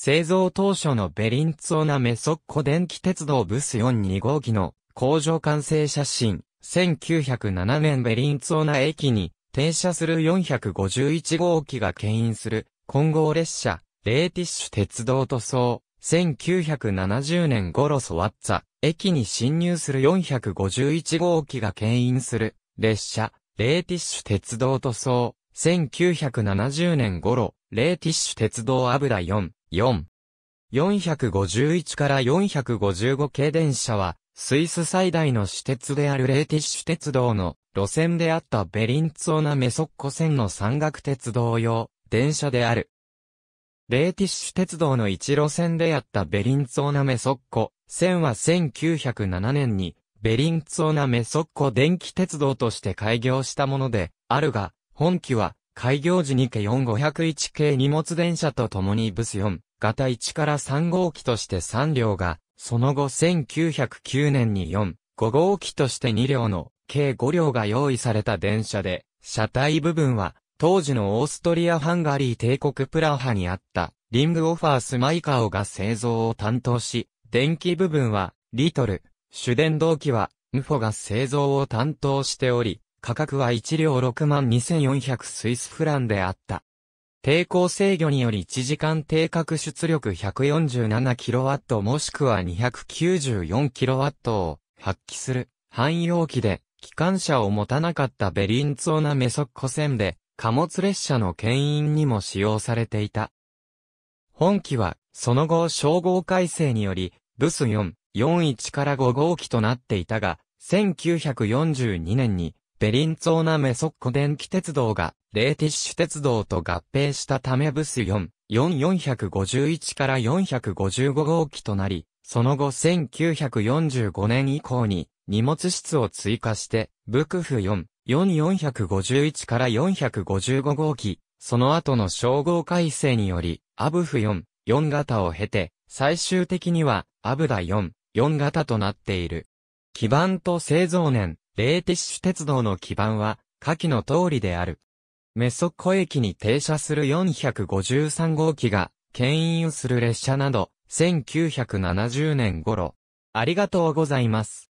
製造当初のベリンツォナメソッコ電気鉄道ブス42号機の工場完成写真、1907年ベリンツォナ駅に停車する451号機が牽引する混合列車、レーティッシュ鉄道塗装、1970年頃ソワッツァ、駅に侵入する451号機が牽引する列車、レーティッシュ鉄道塗装、1970年頃、レーティッシュ鉄道油4、4。451から455系電車は、スイス最大の私鉄であるレーティッシュ鉄道の路線であったベリンツオナメソッコ線の山岳鉄道用電車である。レーティッシュ鉄道の一路線であったベリンツオナメソッコ線は1907年にベリンツオナメソッコ電気鉄道として開業したものであるが、本機は開業時に K4501 系荷物電車と共にブス4型1から3号機として3両が、その後1909年に4、5号機として2両の計5両が用意された電車で、車体部分は当時のオーストリア・ハンガリー帝国プラハにあったリングオファースマイカオが製造を担当し、電気部分はリトル、主電動機はムフォが製造を担当しており、価格は1両6万2400スイスフランであった。抵抗制御により1時間定格出力 147kW もしくは 294kW を発揮する汎用機で機関車を持たなかったベリンツオナメソッコ線で貨物列車の牽引にも使用されていた。本機はその後称号改正によりブス4、41から5号機となっていたが1942年にベリンツォーナメソッコ電気鉄道が、レーティッシュ鉄道と合併したためブス4、4451から455号機となり、その後1945年以降に荷物室を追加して、ブクフ4、4451から455号機、その後の称号改正により、アブフ4、4型を経て、最終的には、アブダ4、4型となっている。基盤と製造年、レーティッシュ鉄道の基盤は、下記の通りである。メソッコ駅に停車する453号機が、牽引する列車など、1970年頃。ありがとうございます。